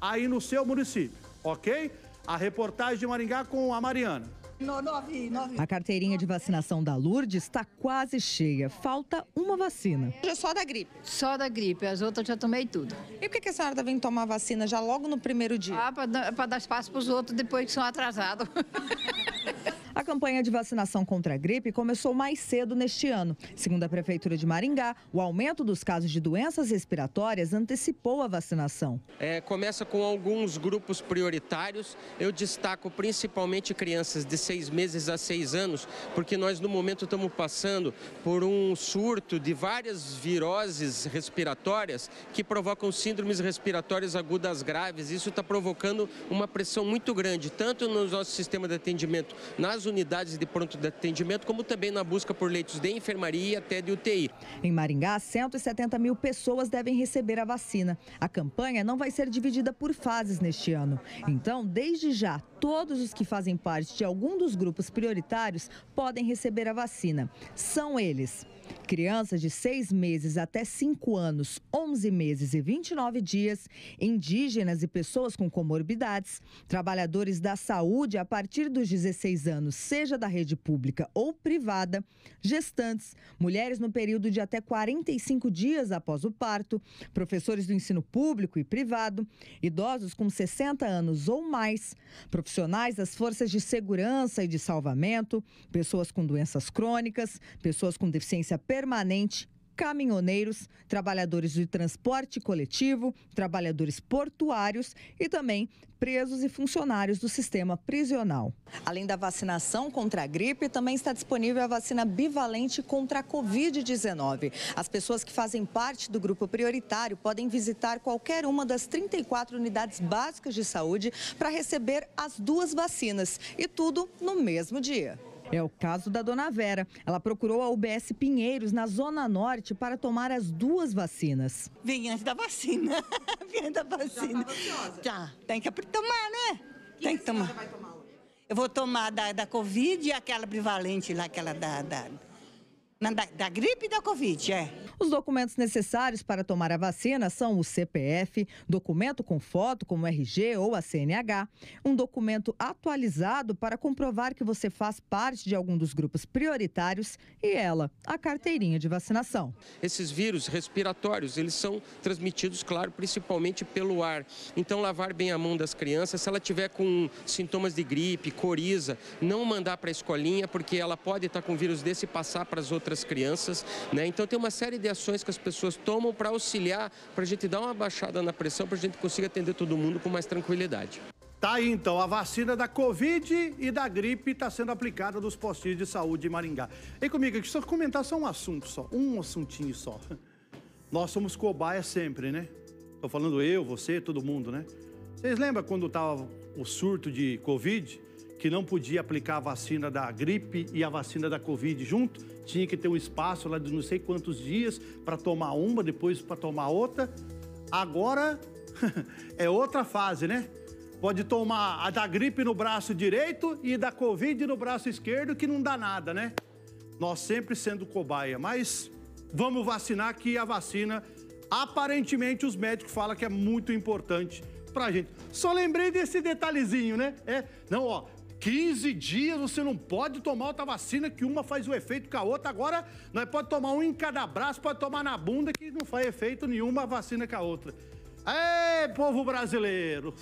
aí no seu município, ok? A reportagem de Maringá com a Mariana. A carteirinha de vacinação da Lourdes está quase cheia. Falta uma vacina. só da gripe? Só da gripe. As outras já tomei tudo. E por que a senhora está vindo tomar vacina já logo no primeiro dia? Ah, para dar espaço para os outros depois que são atrasados. campanha de vacinação contra a gripe começou mais cedo neste ano. Segundo a Prefeitura de Maringá, o aumento dos casos de doenças respiratórias antecipou a vacinação. É, começa com alguns grupos prioritários. Eu destaco principalmente crianças de seis meses a seis anos, porque nós no momento estamos passando por um surto de várias viroses respiratórias que provocam síndromes respiratórias agudas graves. Isso está provocando uma pressão muito grande, tanto no nosso sistema de atendimento nas unidades unidades de pronto de atendimento, como também na busca por leitos de enfermaria e até de UTI. Em Maringá, 170 mil pessoas devem receber a vacina. A campanha não vai ser dividida por fases neste ano. Então, desde já, todos os que fazem parte de algum dos grupos prioritários podem receber a vacina. São eles. Crianças de 6 meses até 5 anos, 11 meses e 29 dias, indígenas e pessoas com comorbidades, trabalhadores da saúde a partir dos 16 anos seja da rede pública ou privada, gestantes, mulheres no período de até 45 dias após o parto, professores do ensino público e privado, idosos com 60 anos ou mais, profissionais das forças de segurança e de salvamento, pessoas com doenças crônicas, pessoas com deficiência permanente caminhoneiros, trabalhadores de transporte coletivo, trabalhadores portuários e também presos e funcionários do sistema prisional. Além da vacinação contra a gripe, também está disponível a vacina bivalente contra a Covid-19. As pessoas que fazem parte do grupo prioritário podem visitar qualquer uma das 34 unidades básicas de saúde para receber as duas vacinas e tudo no mesmo dia. É o caso da dona Vera. Ela procurou a UBS Pinheiros, na Zona Norte, para tomar as duas vacinas. Vem antes da vacina. Vem antes da vacina. Já tá Tem que tomar, né? tem que, que tomar. Vai tomar hoje? Eu vou tomar da, da Covid e aquela prevalente lá, aquela da... da... Da, da, gripe e da Covid, é. Os documentos necessários para tomar a vacina são o CPF, documento com foto, como RG ou a CNH, um documento atualizado para comprovar que você faz parte de algum dos grupos prioritários e ela, a carteirinha de vacinação. Esses vírus respiratórios, eles são transmitidos, claro, principalmente pelo ar. Então, lavar bem a mão das crianças, se ela tiver com sintomas de gripe, coriza, não mandar para a escolinha, porque ela pode estar tá com vírus desse e passar para as outras crianças. Né? Então tem uma série de ações que as pessoas tomam para auxiliar, para a gente dar uma baixada na pressão, para a gente conseguir atender todo mundo com mais tranquilidade. Tá aí então, a vacina da Covid e da gripe está sendo aplicada nos postinhos de saúde de Maringá. E comigo, deixa eu só comentar só um assunto só, um assuntinho só. Nós somos cobaia sempre, né? Tô falando eu, você, todo mundo, né? Vocês lembram quando tava o surto de Covid? que não podia aplicar a vacina da gripe e a vacina da Covid junto, tinha que ter um espaço lá de não sei quantos dias para tomar uma, depois para tomar outra. Agora é outra fase, né? Pode tomar a da gripe no braço direito e da Covid no braço esquerdo, que não dá nada, né? Nós sempre sendo cobaia, mas vamos vacinar que a vacina, aparentemente, os médicos falam que é muito importante pra gente. Só lembrei desse detalhezinho, né? É, não, ó, 15 dias você não pode tomar outra vacina, que uma faz o efeito que a outra. Agora, nós pode tomar um em cada braço, pode tomar na bunda, que não faz efeito nenhuma vacina com a outra. Ei, povo brasileiro!